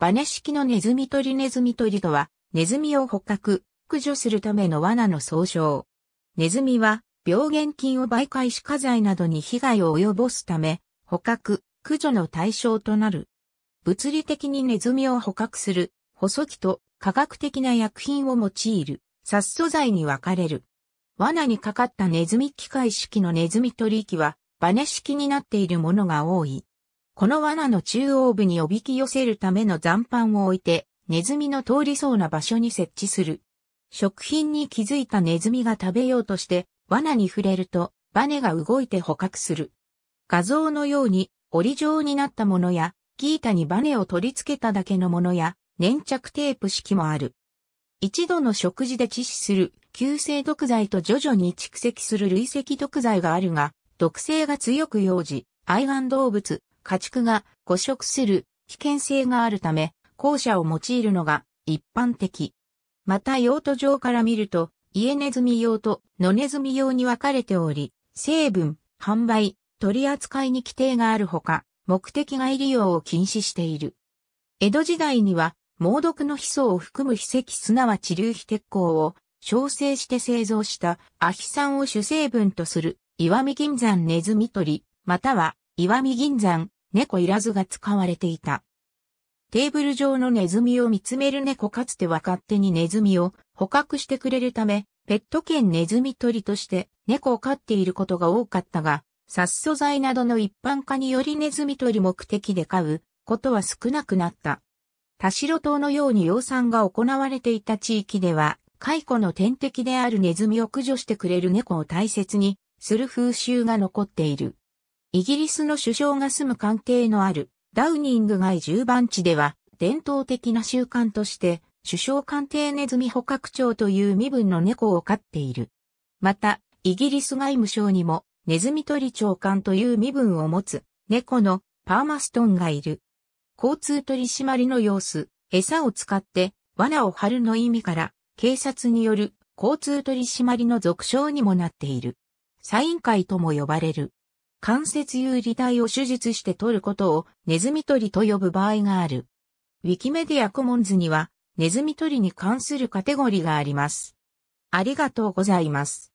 バネ式のネズミ捕りネズミ捕りとは、ネズミを捕獲、駆除するための罠の総称。ネズミは、病原菌を媒介し家財などに被害を及ぼすため、捕獲、駆除の対象となる。物理的にネズミを捕獲する、細木と科学的な薬品を用いる、殺素剤に分かれる。罠にかかったネズミ機械式のネズミ取り機は、バネ式になっているものが多い。この罠の中央部におびき寄せるための残飯を置いて、ネズミの通りそうな場所に設置する。食品に気づいたネズミが食べようとして、罠に触れると、バネが動いて捕獲する。画像のように、折り状になったものや、ギータにバネを取り付けただけのものや、粘着テープ式もある。一度の食事で致死する、急性毒剤と徐々に蓄積する累積毒剤があるが、毒性が強く用事、愛玩動物、家畜が誤食する危険性があるため、校舎を用いるのが一般的。また用途上から見ると、家ネズミ用と野ネズミ用に分かれており、成分、販売、取り扱いに規定があるほか、目的外利用を禁止している。江戸時代には、猛毒のヒ素を含む非石すなわち流皮鉄鋼を調整して製造したアヒ酸を主成分とする、石見銀山ネズミ取り、または石見銀山猫いらずが使われていた。テーブル上のネズミを見つめる猫かつては勝手にネズミを捕獲してくれるため、ペット犬ネズミ取りとして猫を飼っていることが多かったが、殺素剤などの一般化によりネズミ取り目的で飼うことは少なくなった。田代島のように養蚕が行われていた地域では、蚕の天敵であるネズミを駆除してくれる猫を大切にする風習が残っている。イギリスの首相が住む関係のあるダウニング街10番地では、伝統的な習慣として、首相官邸ネズミ捕獲長という身分の猫を飼っている。また、イギリス外務省にも、ネズミ取り長官という身分を持つ、猫のパーマストンがいる。交通取り締まりの様子、餌を使って罠を張るの意味から、警察による交通取り締まりの俗称にもなっている。サイン会とも呼ばれる。関節有利体を手術して取ることをネズミ取りと呼ぶ場合がある。ウィキメディアコモンズにはネズミ取りに関するカテゴリーがあります。ありがとうございます。